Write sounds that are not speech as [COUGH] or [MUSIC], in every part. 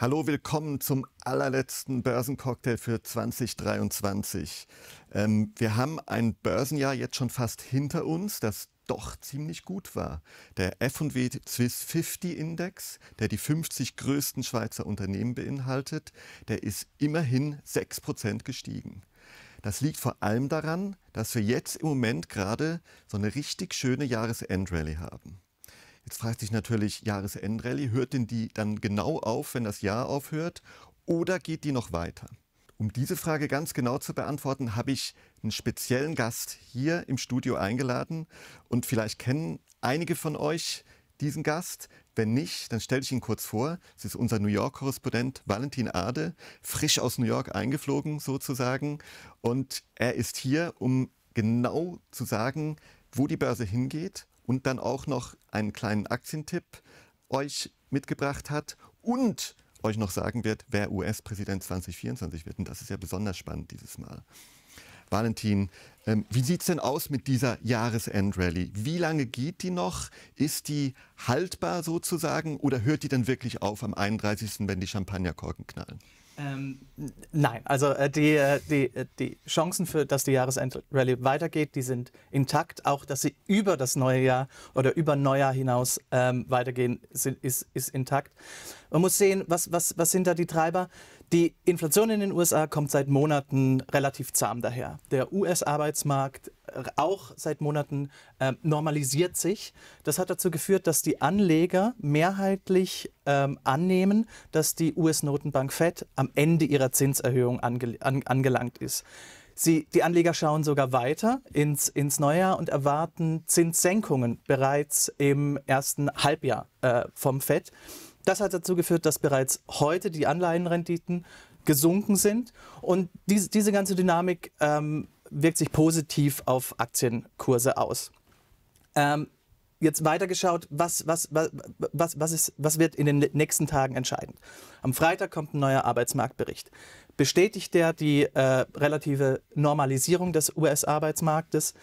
Hallo, willkommen zum allerletzten Börsencocktail für 2023. Ähm, wir haben ein Börsenjahr jetzt schon fast hinter uns, das doch ziemlich gut war. Der F&W Swiss 50 Index, der die 50 größten Schweizer Unternehmen beinhaltet, der ist immerhin 6% gestiegen. Das liegt vor allem daran, dass wir jetzt im Moment gerade so eine richtig schöne Jahresendrallye haben. Jetzt fragt sich natürlich Jahresendrallye, hört denn die dann genau auf, wenn das Jahr aufhört oder geht die noch weiter? Um diese Frage ganz genau zu beantworten, habe ich einen speziellen Gast hier im Studio eingeladen und vielleicht kennen einige von euch diesen Gast. Wenn nicht, dann stelle ich ihn kurz vor. Es ist unser New York-Korrespondent Valentin Ade, frisch aus New York eingeflogen sozusagen. Und er ist hier, um genau zu sagen, wo die Börse hingeht und dann auch noch einen kleinen Aktientipp euch mitgebracht hat und euch noch sagen wird, wer US-Präsident 2024 wird. Und das ist ja besonders spannend dieses Mal. Valentin, ähm, wie sieht es denn aus mit dieser Jahresendrally? Wie lange geht die noch? Ist die haltbar sozusagen oder hört die dann wirklich auf am 31., wenn die Champagnerkorken knallen? Ähm Nein, also äh, die, äh, die, äh, die Chancen für, dass die Jahresendrallye weitergeht, die sind intakt. Auch, dass sie über das neue Jahr oder über Neujahr hinaus ähm, weitergehen, sind, ist, ist intakt. Man muss sehen, was, was, was sind da die Treiber? Die Inflation in den USA kommt seit Monaten relativ zahm daher. Der US-Arbeitsmarkt äh, auch seit Monaten äh, normalisiert sich. Das hat dazu geführt, dass die Anleger mehrheitlich ähm, annehmen, dass die US-Notenbank Fed am Ende ihrer Zinserhöhung ange an angelangt ist. Sie, die Anleger schauen sogar weiter ins, ins Neujahr und erwarten Zinssenkungen bereits im ersten Halbjahr äh, vom Fed. Das hat dazu geführt, dass bereits heute die Anleihenrenditen gesunken sind. Und diese, diese ganze Dynamik ähm, wirkt sich positiv auf Aktienkurse aus. Ähm, jetzt weitergeschaut, was, was, was, was, was, ist, was wird in den nächsten Tagen entscheidend? Am Freitag kommt ein neuer Arbeitsmarktbericht. Bestätigt der die äh, relative Normalisierung des US-Arbeitsmarktes?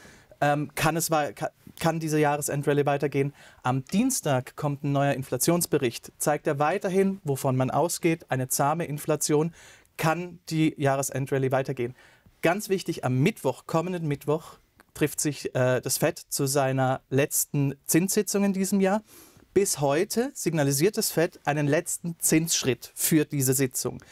Ähm, kann es, kann, kann diese Jahresendrallye weitergehen. Am Dienstag kommt ein neuer Inflationsbericht. Zeigt er weiterhin, wovon man ausgeht, eine zahme Inflation, kann die Jahresendrallye weitergehen. Ganz wichtig, am Mittwoch, kommenden Mittwoch, trifft sich äh, das FED zu seiner letzten Zinssitzung in diesem Jahr. Bis heute signalisiert das FED einen letzten Zinsschritt für diese Sitzung.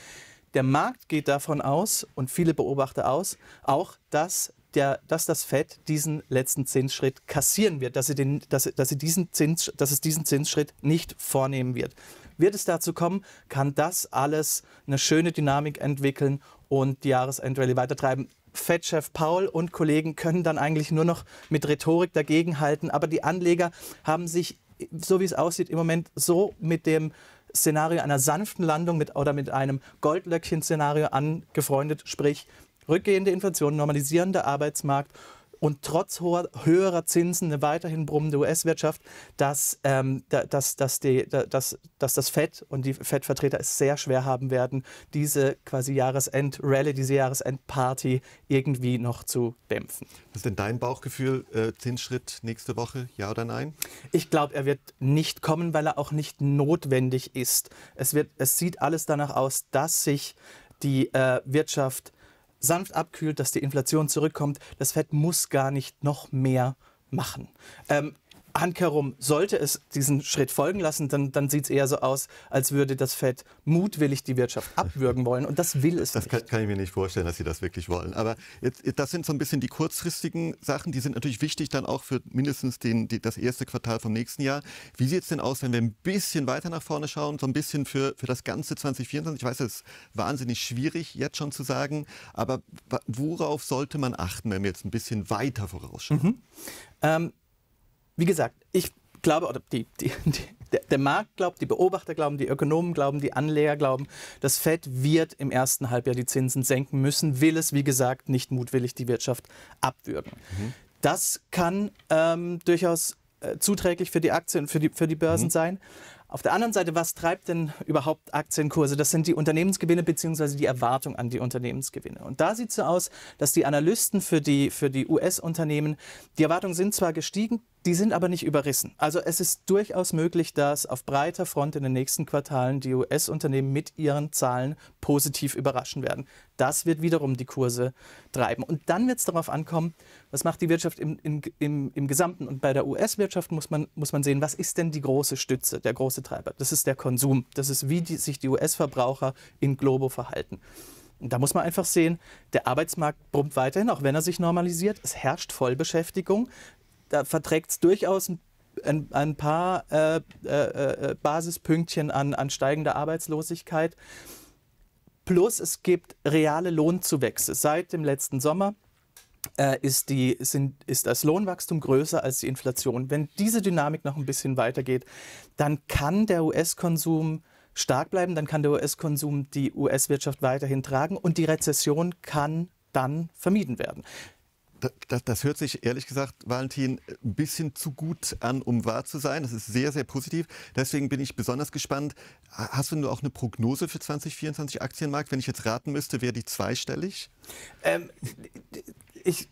Der Markt geht davon aus und viele Beobachter aus, auch dass der, dass das Fed diesen letzten Zinsschritt kassieren wird, dass, sie den, dass, dass, sie diesen Zins, dass es diesen Zinsschritt nicht vornehmen wird. Wird es dazu kommen, kann das alles eine schöne Dynamik entwickeln und die Jahresendrallye weitertreiben. Fed-Chef Paul und Kollegen können dann eigentlich nur noch mit Rhetorik dagegenhalten, aber die Anleger haben sich, so wie es aussieht, im Moment so mit dem Szenario einer sanften Landung mit, oder mit einem Goldlöckchen-Szenario angefreundet, sprich Rückgehende Inflation, normalisierender Arbeitsmarkt und trotz hoher, höherer Zinsen eine weiterhin brummende US-Wirtschaft, dass, ähm, dass, dass, die, dass, dass das FED und die FED-Vertreter es sehr schwer haben werden, diese quasi Jahresend-Rally, diese Jahresend-Party irgendwie noch zu dämpfen. Was ist denn dein Bauchgefühl, äh, Zinsschritt nächste Woche, ja oder nein? Ich glaube, er wird nicht kommen, weil er auch nicht notwendig ist. Es, wird, es sieht alles danach aus, dass sich die äh, Wirtschaft sanft abkühlt, dass die Inflation zurückkommt. Das Fett muss gar nicht noch mehr machen. Ähm, Handkerum sollte es diesen Schritt folgen lassen, dann, dann sieht es eher so aus, als würde das Fed mutwillig die Wirtschaft [LAUGHS] abwürgen wollen. Und das will es das nicht. Das kann, kann, ich mir nicht vorstellen, dass sie das wirklich wollen. Aber jetzt, das sind so ein bisschen die kurzfristigen Sachen. Die sind natürlich wichtig dann auch für mindestens den, die, das erste Quartal vom nächsten Jahr. Wie sieht es denn aus, wenn wir ein bisschen weiter nach vorne schauen, so ein bisschen für, für das ganze 2024? Ich weiß, es ist wahnsinnig schwierig jetzt schon zu sagen. Aber worauf sollte man achten, wenn wir jetzt ein bisschen weiter vorausschauen? Mhm. Ähm, wie gesagt, ich glaube, oder die, die, [LAUGHS] die, der Markt glaubt, die Beobachter glauben, die Ökonomen glauben, die Anleger glauben, das Fed wird im ersten Halbjahr die Zinsen senken müssen, will es, wie gesagt, nicht mutwillig die Wirtschaft abwürgen. Mhm. Das kann ähm, durchaus äh, zuträglich für die Aktien, für die, für die Börsen mhm. sein. Auf der anderen Seite, was treibt denn überhaupt Aktienkurse? Das sind die Unternehmensgewinne bzw. die Erwartung an die Unternehmensgewinne. Und da sieht es so aus, dass die Analysten für die, für die US-Unternehmen, die Erwartungen sind zwar gestiegen, die sind aber nicht überrissen. Also es ist durchaus möglich, dass auf breiter Front in den nächsten Quartalen die US-Unternehmen mit ihren Zahlen positiv überraschen werden. Das wird wiederum die Kurse treiben. Und dann wird es darauf ankommen, was macht die Wirtschaft im, im, im, im Gesamten. Und bei der US-Wirtschaft muss man, muss man sehen, was ist denn die große Stütze, der große Treiber? Das ist der Konsum. Das ist, wie die, sich die US-Verbraucher in Globo verhalten. Und da muss man einfach sehen, der Arbeitsmarkt brummt weiterhin, auch wenn er sich normalisiert. Es herrscht Vollbeschäftigung da verträgt es durchaus ein ein, paar äh, äh, äh, Basispünktchen an, an steigender Arbeitslosigkeit. Plus es gibt reale Lohnzuwächse. Seit dem letzten Sommer äh, ist, die, sind, ist das Lohnwachstum größer als die Inflation. Wenn diese Dynamik noch ein bisschen weitergeht, dann kann der US-Konsum stark bleiben, dann kann der US-Konsum die US-Wirtschaft weiterhin tragen und die Rezession kann dann vermieden werden. Das, das, hört sich ehrlich gesagt, Valentin, ein bisschen zu gut an, um wahr zu sein. Das ist sehr, sehr positiv. Deswegen bin ich besonders gespannt. Hast du nur auch eine Prognose für 2024 Aktienmarkt? Wenn ich jetzt raten müsste, wäre die zweistellig? Ähm, ich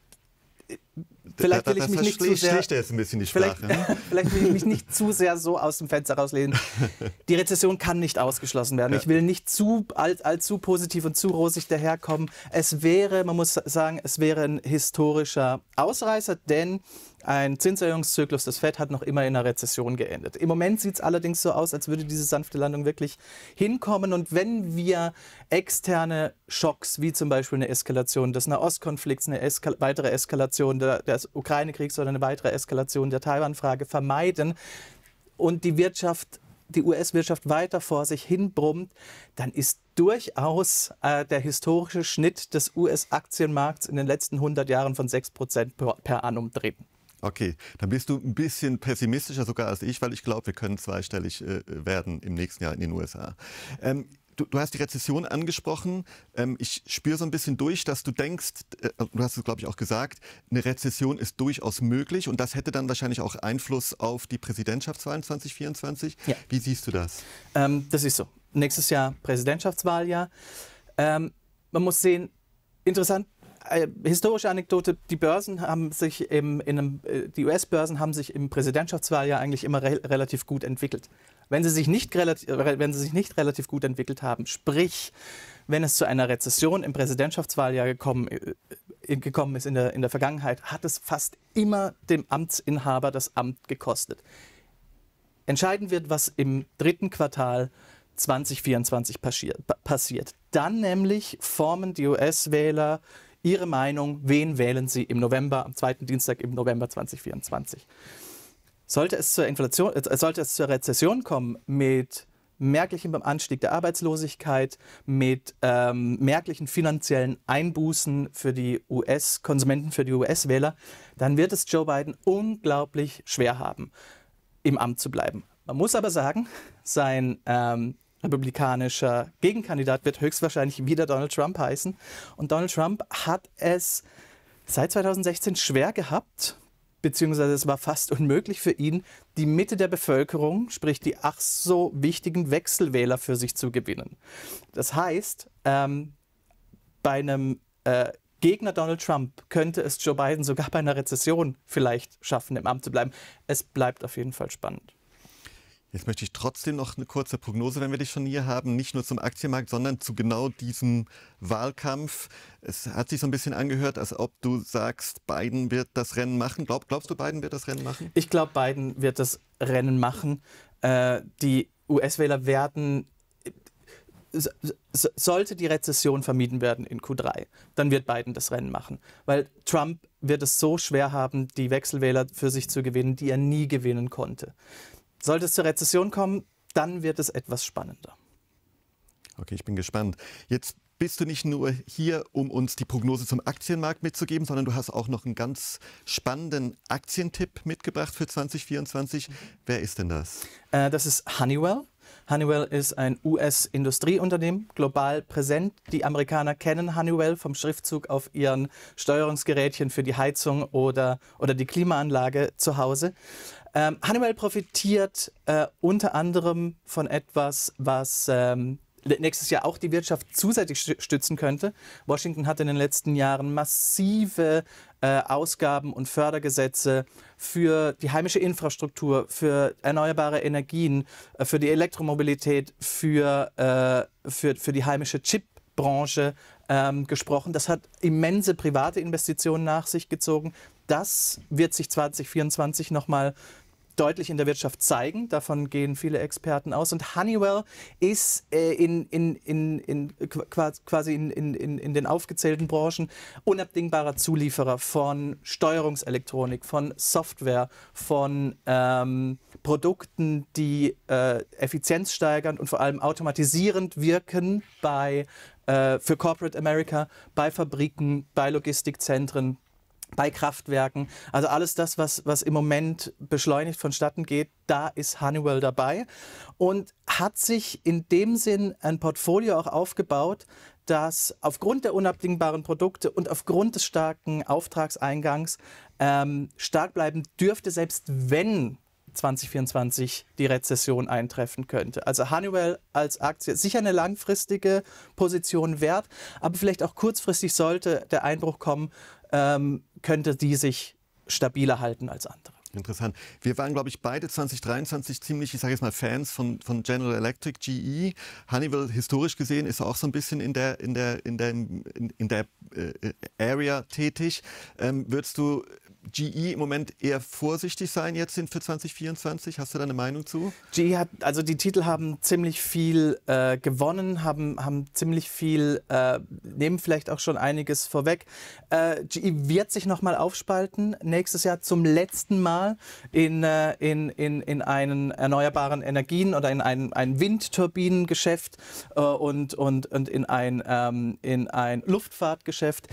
vielleicht will ich mich nicht zu sehr, ein bisschen die Sprache. Ne? [LAUGHS] vielleicht will ich mich nicht zu sehr so aus dem Fenster rauslehnen. [LAUGHS] Die Rezession kann nicht ausgeschlossen werden. Ja. Ich will nicht zu all, allzu positiv und zu rosig daherkommen. Es wäre, man muss sagen, es wäre ein historischer Ausreißer, denn ein Zinserhöhungszyklus des FED hat noch immer in einer Rezession geendet. Im Moment sieht es allerdings so aus, als würde diese sanfte Landung wirklich hinkommen. Und wenn wir externe Schocks, wie zum Beispiel eine Eskalation des Nahostkonflikts, eine Eskal weitere Eskalation der, des Ukraine-Kriegs oder eine weitere Eskalation der Taiwan-Frage vermeiden und die Wirtschaft die US-Wirtschaft weiter vor sich hinbrummt, dann ist durchaus äh, der historische Schnitt des US-Aktienmarkts in den letzten 100 Jahren von 6% per, per annum drin. Okay, dann bist du ein bisschen pessimistischer sogar als ich, weil ich glaube, wir können zweistellig äh, werden im nächsten Jahr in den USA. Ähm, du, du, hast die Rezession angesprochen. Ähm, ich spüre so ein bisschen durch, dass du denkst, äh, du hast es, glaube ich, auch gesagt, eine Rezession ist durchaus möglich und das hätte dann wahrscheinlich auch Einfluss auf die Präsidentschaftswahlen 2024. Ja. Wie siehst du das? Ähm, das ist so. Nächstes Jahr Präsidentschaftswahljahr. Ähm, man muss sehen, interessant äh, historische Anekdote, die Börsen haben sich im, in einem, äh, die US-Börsen haben sich im Präsidentschaftswahljahr eigentlich immer re relativ gut entwickelt. Wenn sie, sich nicht wenn sie sich nicht relativ gut entwickelt haben, sprich, wenn es zu einer Rezession im Präsidentschaftswahljahr gekommen, äh, gekommen ist in der, in der Vergangenheit, hat es fast immer dem Amtsinhaber das Amt gekostet. Entscheidend wird, was im dritten Quartal 2024 passiert. Dann nämlich formen die US-Wähler Ihre Meinung, wen wählen Sie im November, am zweiten Dienstag im November 2024. Sollte es zur, Inflation, äh, sollte es zur Rezession kommen mit merklichem Anstieg der Arbeitslosigkeit, mit ähm, merklichen finanziellen Einbußen für die US-Konsumenten, für die US-Wähler, dann wird es Joe Biden unglaublich schwer haben, im Amt zu bleiben. Man muss aber sagen, sein ähm, republikanischer Gegenkandidat wird höchstwahrscheinlich wieder Donald Trump heißen. Und Donald Trump hat es seit 2016 schwer gehabt, beziehungsweise es war fast unmöglich für ihn, die Mitte der Bevölkerung, sprich die ach so wichtigen Wechselwähler für sich zu gewinnen. Das heißt, ähm, bei einem äh, Gegner Donald Trump könnte es Joe Biden sogar bei einer Rezession vielleicht schaffen, im Amt zu bleiben. Es bleibt auf jeden Fall spannend. Jetzt möchte ich trotzdem noch eine kurze Prognose, wenn wir dich schon hier haben, nicht nur zum Aktienmarkt, sondern zu genau diesem Wahlkampf. Es hat sich so ein bisschen angehört, als ob du sagst, Biden wird das Rennen machen. Glaub, glaubst du, Biden wird das Rennen machen? Ich glaube, Biden wird das Rennen machen. Äh, die US-Wähler werden sollte die Rezession vermieden werden in Q3, dann wird Biden das Rennen machen. Weil Trump wird es so schwer haben, die Wechselwähler für sich zu gewinnen, die er nie gewinnen konnte. Sollte es zur Rezession kommen, dann wird es etwas spannender. Okay, ich bin gespannt. Jetzt bist du nicht nur hier, um uns die Prognose zum Aktienmarkt mitzugeben, sondern du hast auch noch einen ganz spannenden Aktientipp mitgebracht für 2024. Wer ist denn das? Äh, das ist Honeywell. Honeywell ist ein US-Industrieunternehmen, global präsent. Die Amerikaner kennen Honeywell vom Schriftzug auf ihren Steuerungsgerätchen für die Heizung oder, oder die Klimaanlage zu Hause. Ähm, Hannibal profitiert äh, unter anderem von etwas, was ähm, nächstes Jahr auch die Wirtschaft zusätzlich stützen könnte. Washington hat in den letzten Jahren massive äh, Ausgaben und Fördergesetze für die heimische Infrastruktur, für erneuerbare Energien, äh, für die Elektromobilität, für, äh, für, für die heimische Chipbranche ähm, gesprochen. Das hat immense private Investitionen nach sich gezogen. Das wird sich 2024 nochmal deutlich in der Wirtschaft zeigen. Davon gehen viele Experten aus. Und Honeywell ist äh, in, in, in, in, quasi in, in, in den aufgezählten Branchen unabdingbarer Zulieferer von Steuerungselektronik, von Software, von ähm, Produkten, die äh, effizienzsteigernd und vor allem automatisierend wirken bei, äh, für Corporate America, bei Fabriken, bei Logistikzentren, bei Kraftwerken. Also alles das, was, was im Moment beschleunigt vonstatten geht, da ist Honeywell dabei und hat sich in dem Sinn ein Portfolio auch aufgebaut, das aufgrund der unabdingbaren Produkte und aufgrund des starken Auftragseingangs ähm, stark bleiben dürfte, selbst wenn 2024 die Rezession eintreffen könnte. Also Honeywell als Aktie sicher eine langfristige Position wert, aber vielleicht auch kurzfristig sollte der Einbruch kommen, ähm, könnte die sich stabiler halten als andere. Interessant. Wir waren, glaube ich, beide 2023 ziemlich, ich sage jetzt mal, Fans von, von General Electric GE. Honeywell, historisch gesehen, ist auch so ein bisschen in der, in der, in der, in, in der äh, äh Area tätig. Ähm, würdest du GE im Moment eher vorsichtig sein jetzt für 2024? Hast du da eine Meinung zu? GE hat, also die Titel haben ziemlich viel äh, gewonnen, haben, haben ziemlich viel, äh, nehmen vielleicht auch schon einiges vorweg. Äh, GE wird sich nochmal aufspalten, nächstes Jahr zum letzten Mal in, äh, in, in, in einen erneuerbaren Energien oder in ein, ein Windturbinengeschäft äh, und, und, und in ein, ähm, in ein Luftfahrtgeschäft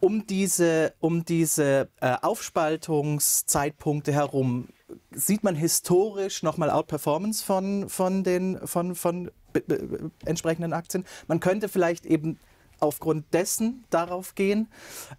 um diese, um diese äh, Aufspaltungszeitpunkte herum sieht man historisch nochmal Outperformance von, von den von, von äh, äh, entsprechenden Aktien. Man könnte vielleicht eben aufgrund dessen darauf gehen.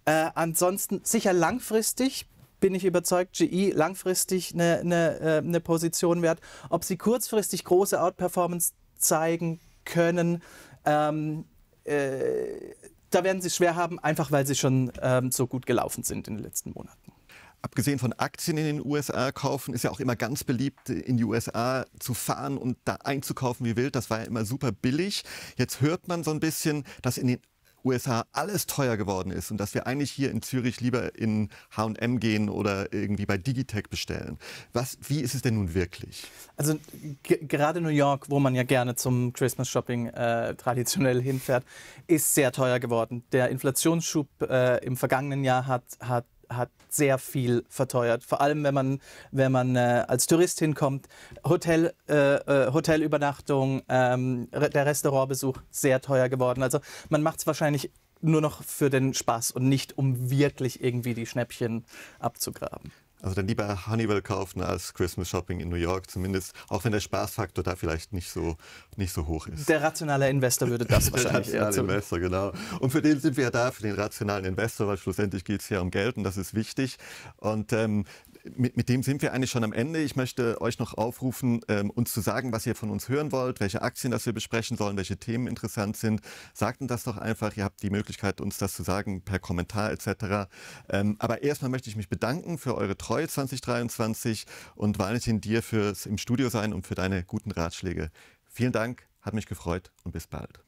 Äh, ansonsten sicher langfristig bin ich überzeugt, GE langfristig eine, eine, äh, eine Position wert. Ob sie kurzfristig große Outperformance zeigen können, ähm, äh, da werden sie schwer haben, einfach weil sie schon ähm, so gut gelaufen sind in den letzten Monaten. Abgesehen von Aktien in den USA kaufen, ist ja auch immer ganz beliebt, in die USA zu fahren und da einzukaufen wie wild. Das war ja immer super billig. Jetzt hört man so ein bisschen, dass in den USA alles teuer geworden ist und dass wir eigentlich hier in Zürich lieber in H&M gehen oder irgendwie bei Digitech bestellen. Was, wie ist es denn nun wirklich? Also gerade New York, wo man ja gerne zum Christmas Shopping äh, traditionell hinfährt, ist sehr teuer geworden. Der Inflationsschub äh, im vergangenen Jahr hat, hat hat sehr viel verteuert. Vor allem, wenn man, wenn man äh, als Tourist hinkommt. Hotel, äh, äh Hotelübernachtung, ähm, der Restaurantbesuch sehr teuer geworden. Also man macht es wahrscheinlich nur noch für den Spaß und nicht, um wirklich irgendwie die Schnäppchen abzugraben. Also dann lieber Honeywell kaufen als Christmas Shopping in New York, zumindest, auch wenn der Spaßfaktor da vielleicht nicht so, nicht so hoch ist. Der rationale Investor würde das [LAUGHS] wahrscheinlich Der rationale Investor, genau. Und für den sind wir ja da, für den rationalen Investor, weil schlussendlich geht es ja um Geld und das ist wichtig. Und ähm, mit, mit, dem sind wir eigentlich schon am Ende. Ich möchte euch noch aufrufen, ähm, uns zu sagen, was ihr von uns hören wollt, welche Aktien das wir besprechen sollen, welche Themen interessant sind. Sagt uns das doch einfach. Ihr habt die Möglichkeit, uns das zu sagen per Kommentar etc. Ähm, aber erstmal möchte ich mich bedanken für eure Treue 2023 und Valentin dir fürs im Studio sein und für deine guten Ratschläge. Vielen Dank, hat mich gefreut und bis bald.